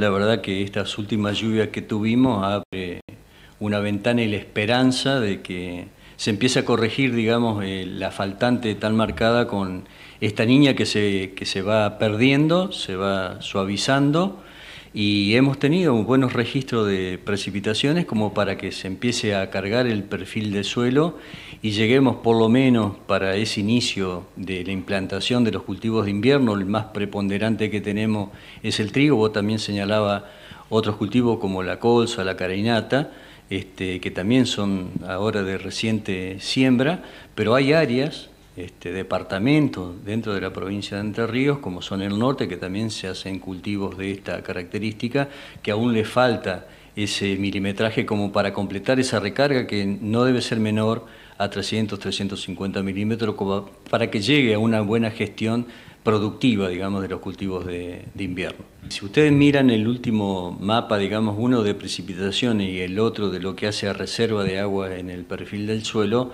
La verdad que estas últimas lluvias que tuvimos abre una ventana y la esperanza de que se empiece a corregir, digamos, eh, la faltante tan marcada con esta niña que se, que se va perdiendo, se va suavizando y hemos tenido buenos registros de precipitaciones como para que se empiece a cargar el perfil del suelo y lleguemos por lo menos para ese inicio de la implantación de los cultivos de invierno, el más preponderante que tenemos es el trigo, vos también señalaba otros cultivos como la colza, la carinata, este, que también son ahora de reciente siembra, pero hay áreas, este, departamentos dentro de la provincia de Entre Ríos, como son el norte, que también se hacen cultivos de esta característica, que aún le falta ese milimetraje como para completar esa recarga que no debe ser menor a 300, 350 milímetros para que llegue a una buena gestión productiva, digamos, de los cultivos de, invierno. Si ustedes miran el último mapa, digamos, uno de precipitaciones y el otro de lo que hace a reserva de agua en el perfil del suelo,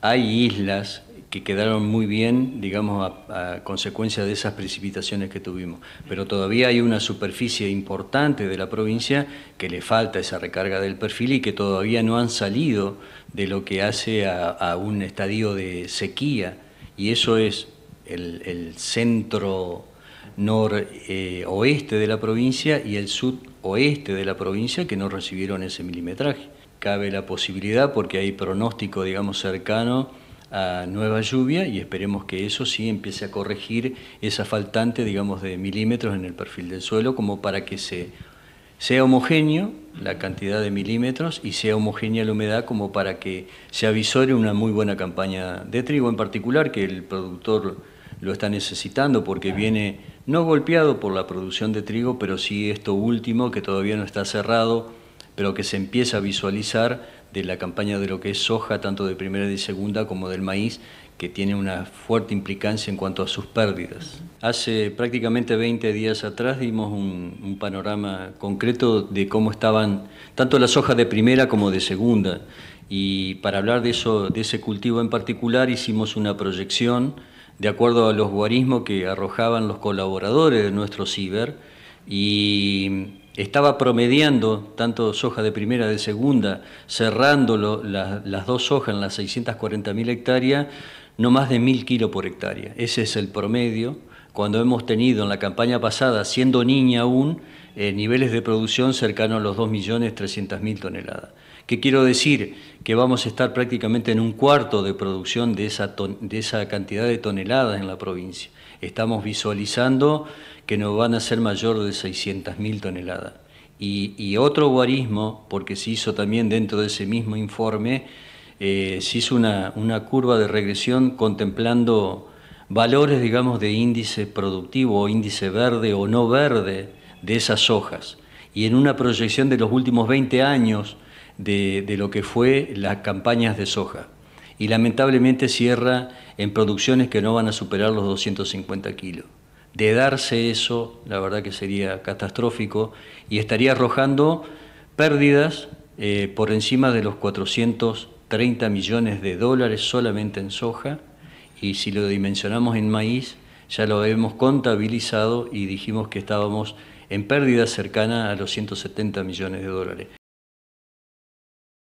hay islas que quedaron muy bien, digamos, a, consecuencia de esas precipitaciones que tuvimos. Pero todavía hay una superficie importante de la provincia que le falta esa recarga del perfil y que todavía no han salido de lo que hace a, un estadio de sequía. Y eso es el, centro noroeste eh, de la provincia y el sudoeste de la provincia que no recibieron ese milimetraje. Cabe la posibilidad, porque hay pronóstico, digamos, cercano, a nueva lluvia y esperemos que eso sí empiece a corregir esa faltante, digamos, de milímetros en el perfil del suelo, como para que se, sea homogéneo la cantidad de milímetros y sea homogénea la humedad, como para que se avisore una muy buena campaña de trigo en particular, que el productor lo está necesitando porque viene no golpeado por la producción de trigo, pero sí esto último que todavía no está cerrado pero que se empieza a visualizar de la campaña de lo que es soja, tanto de primera y segunda como del maíz, que tiene una fuerte implicancia en cuanto a sus pérdidas. Hace prácticamente 20 días atrás dimos un, panorama concreto de cómo estaban tanto las hojas de primera como de segunda. Y para hablar de, eso, de ese cultivo en particular hicimos una proyección de acuerdo a los guarismos que arrojaban los colaboradores de nuestro ciber y estaba promediando tanto soja de primera, de segunda, cerrando las dos hojas en las 640.000 hectáreas, no más de 1.000 kilos por hectárea. Ese es el promedio. Cuando hemos tenido en la campaña pasada, siendo niña aún, eh, niveles de producción cercanos a los 2.300.000 toneladas. ¿Qué quiero decir? Que vamos a estar prácticamente en un cuarto de producción de esa, de esa cantidad de toneladas en la provincia. Estamos visualizando que nos van a ser mayor de 600.000 toneladas. Y, otro guarismo, porque se hizo también dentro de ese mismo informe, eh, se hizo una, una curva de regresión contemplando valores, digamos, de índice productivo o índice verde o no verde de esas hojas y en una proyección de los últimos 20 años de, lo que fue las campañas de soja. Y lamentablemente cierra en producciones que no van a superar los 250 kilos. De darse eso, la verdad que sería catastrófico y estaría arrojando pérdidas eh, por encima de los 430 millones de dólares solamente en soja y si lo dimensionamos en maíz, ya lo habíamos contabilizado y dijimos que estábamos en pérdida cercana a los 170 millones de dólares.